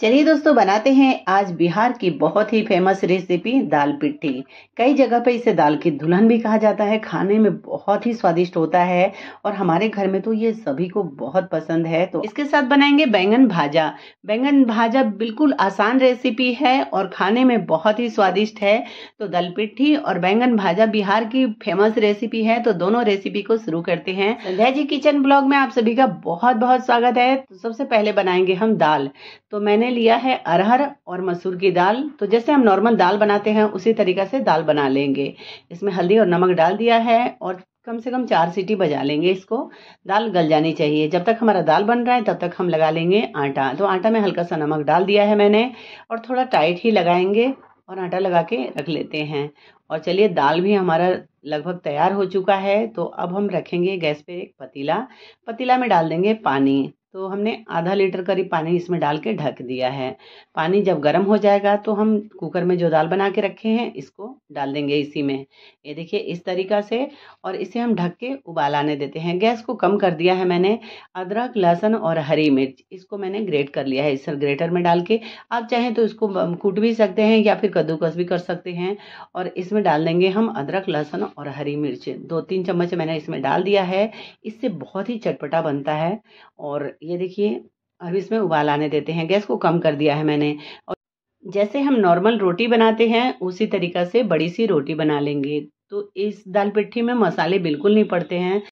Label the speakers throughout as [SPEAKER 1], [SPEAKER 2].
[SPEAKER 1] चलिए दोस्तों बनाते हैं आज बिहार की बहुत ही फेमस रेसिपी दाल पिट्ठी कई जगह पे इसे दाल की दुल्हन भी कहा जाता है खाने में बहुत ही स्वादिष्ट होता है और हमारे घर में तो ये सभी को बहुत पसंद है तो इसके साथ बनाएंगे बैंगन भाजा बैंगन भाजा बिल्कुल आसान रेसिपी है और खाने में बहुत ही स्वादिष्ट है तो दाल पिट्ठी और बैंगन भाजा बिहार की फेमस रेसिपी है तो दोनों रेसिपी को शुरू करते हैं संध्या जी किचन ब्लॉग में आप सभी का बहुत बहुत स्वागत है तो सबसे पहले बनाएंगे हम दाल तो मैंने मैंने लिया है अरहर और मसूर की दाल तो जैसे हम नॉर्मल दाल बनाते हैं उसी तरीका से दाल बना लेंगे इसमें हल्दी और नमक डाल दिया है और कम से कम चार सीटी बजा लेंगे इसको दाल गल जानी चाहिए जब तक हमारा दाल बन रहा है तब तक हम लगा लेंगे आटा तो आटा में हल्का सा नमक डाल दिया है मैंने और थोड़ा टाइट ही लगाएंगे और आटा लगा के रख लेते हैं और चलिए दाल भी हमारा लगभग तैयार हो चुका है तो अब हम रखेंगे गैस पे एक पतीला पतीला में डाल देंगे पानी तो हमने आधा लीटर करीब पानी इसमें डाल के ढक दिया है पानी जब गर्म हो जाएगा तो हम कुकर में जो दाल बना के रखे हैं इसको डाल देंगे इसी में ये देखिए इस तरीका से और इसे हम ढक के उबाल आने देते हैं गैस को कम कर दिया है मैंने अदरक लहसुन और हरी मिर्च इसको मैंने ग्रेट कर लिया है इस ग्रेटर में डाल के आप चाहें तो इसको कूट भी सकते हैं या फिर कद्दूकस भी कर सकते हैं और इसमें डाल देंगे हम अदरक लहसुन और हरी मिर्च दो तीन चम्मच मैंने इसमें डाल दिया है इससे बहुत ही चटपटा बनता है और ये देखिए अब इसमें उबाल आने देते हैं गैस को कम कर दिया है मैंने और जैसे हम नॉर्मल रोटी बनाते हैं उसी तरीका से बड़ी सी रोटी बना लेंगे तो इस दाल पिट्ठी में मसाले बिल्कुल नहीं पड़ते हैं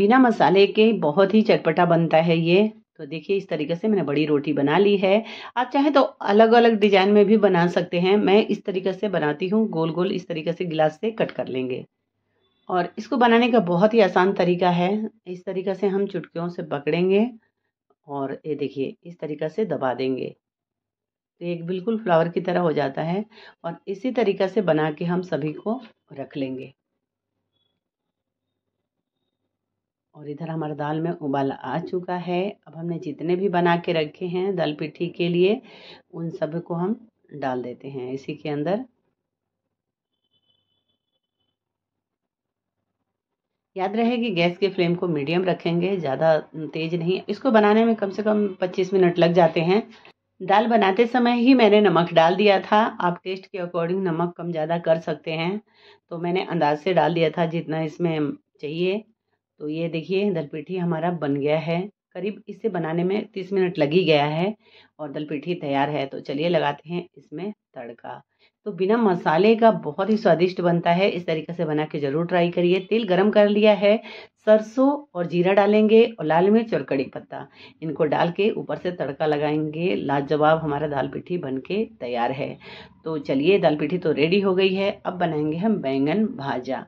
[SPEAKER 1] बिना मसाले के बहुत ही चटपटा बनता है ये तो देखिए इस तरीके से मैंने बड़ी रोटी बना ली है आप चाहें तो अलग अलग डिजाइन में भी बना सकते हैं मैं इस तरीके से बनाती हूँ गोल गोल इस तरीके से गिलास से कट कर लेंगे और इसको बनाने का बहुत ही आसान तरीका है इस तरीक़ा से हम चुटकियों से पकड़ेंगे और ये देखिए इस तरीक़ा से दबा देंगे तो एक बिल्कुल फ्लावर की तरह हो जाता है और इसी तरीक़ा से बना के हम सभी को रख लेंगे और इधर हमारे दाल में उबाल आ चुका है अब हमने जितने भी बना के रखे हैं दाल पिट्ठी के लिए उन सब को हम डाल देते हैं इसी के अंदर याद रहे कि गैस के फ्लेम को मीडियम रखेंगे ज़्यादा तेज़ नहीं इसको बनाने में कम से कम 25 मिनट लग जाते हैं दाल बनाते समय ही मैंने नमक डाल दिया था आप टेस्ट के अकॉर्डिंग नमक कम ज़्यादा कर सकते हैं तो मैंने अंदाज से डाल दिया था जितना इसमें चाहिए तो ये देखिए दलपीठी हमारा बन गया है करीब इसे बनाने में तीस मिनट लग ही गया है और दलपीठी तैयार है तो चलिए लगाते हैं इसमें तड़का तो बिना मसाले का बहुत ही स्वादिष्ट बनता है इस तरीके से बना के ज़रूर ट्राई करिए तेल गरम कर लिया है सरसों और जीरा डालेंगे और लाल मिर्च और कड़ी पत्ता इनको डाल के ऊपर से तड़का लगाएंगे लाजवाब हमारा दाल पीठी बन के तैयार है तो चलिए दाल पिठी तो रेडी हो गई है अब बनाएंगे हम बैंगन भाजा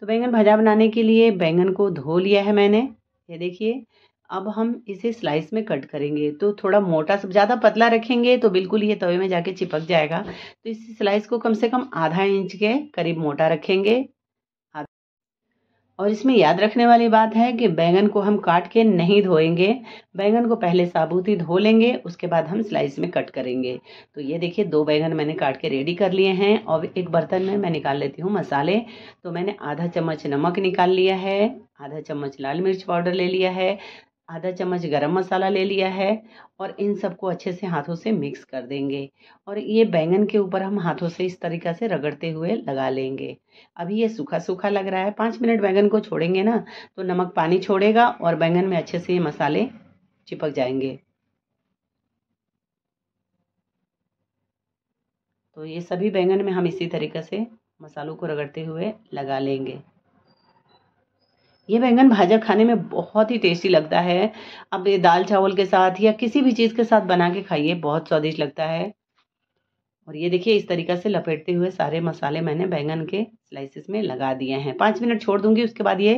[SPEAKER 1] तो बैंगन भाजा बनाने के लिए बैंगन को धो लिया है मैंने ये देखिए अब हम इसे स्लाइस में कट करेंगे तो थोड़ा मोटा सब ज़्यादा पतला रखेंगे तो बिल्कुल ये तवे में जाके चिपक जाएगा तो इस स्लाइस को कम से कम आधा इंच के करीब मोटा रखेंगे और इसमें याद रखने वाली बात है कि बैंगन को हम काट के नहीं धोएंगे बैंगन को पहले साबुत ही धो लेंगे उसके बाद हम स्लाइस में कट करेंगे तो ये देखिए दो बैंगन मैंने काट के रेडी कर लिए हैं और एक बर्तन में मैं निकाल लेती हूँ मसाले तो मैंने आधा चम्मच नमक निकाल लिया है आधा चम्मच लाल मिर्च पाउडर ले लिया है आधा चम्मच गरम मसाला ले लिया है और इन सबको अच्छे से हाथों से मिक्स कर देंगे और ये बैंगन के ऊपर हम हाथों से इस तरीका से रगड़ते हुए लगा लेंगे अभी ये सूखा सूखा लग रहा है पाँच मिनट बैंगन को छोड़ेंगे ना तो नमक पानी छोड़ेगा और बैंगन में अच्छे से ये मसाले चिपक जाएंगे तो ये सभी बैंगन में हम इसी तरीके से मसालों को रगड़ते हुए लगा लेंगे ये बैंगन भाजा खाने में बहुत ही टेस्टी लगता है आप ये दाल चावल के साथ या किसी भी चीज़ के साथ बना के खाइए बहुत स्वादिष्ट लगता है और ये देखिए इस तरीका से लपेटते हुए सारे मसाले मैंने बैंगन के स्लाइसेस में लगा दिए हैं पाँच मिनट छोड़ दूंगी उसके बाद ये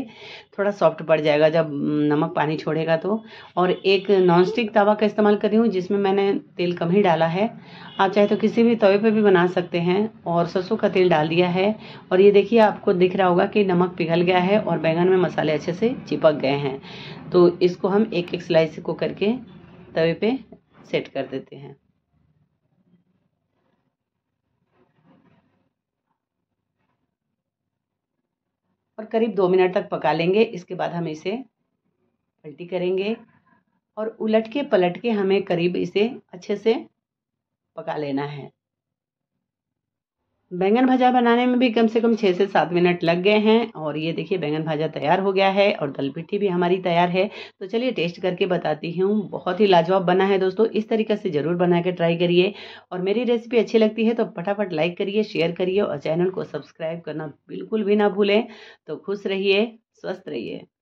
[SPEAKER 1] थोड़ा सॉफ्ट पड़ जाएगा जब नमक पानी छोड़ेगा तो और एक नॉन स्टिक तवा का इस्तेमाल कर रही हूँ जिसमें मैंने तेल कम ही डाला है आप चाहे तो किसी भी तवे पे भी बना सकते हैं और सरसों का तेल डाल दिया है और ये देखिए आपको दिख रहा होगा कि नमक पिघल गया है और बैंगन में मसाले अच्छे से चिपक गए हैं तो इसको हम एक एक स्लाइस को करके तवे पर सेट कर देते हैं और करीब दो मिनट तक पका लेंगे इसके बाद हम इसे पलटी करेंगे और उलट के पलट के हमें करीब इसे अच्छे से पका लेना है बैंगन भाजा बनाने में भी कम से कम छः से सात मिनट लग गए हैं और ये देखिए बैंगन भाजा तैयार हो गया है और दल पिट्ठी भी हमारी तैयार है तो चलिए टेस्ट करके बताती हूँ बहुत ही लाजवाब बना है दोस्तों इस तरीके से ज़रूर बना के ट्राई करिए और मेरी रेसिपी अच्छी लगती है तो फटाफट लाइक करिए शेयर करिए और चैनल को सब्सक्राइब करना बिल्कुल भी ना भूलें तो खुश रहिए स्वस्थ रहिए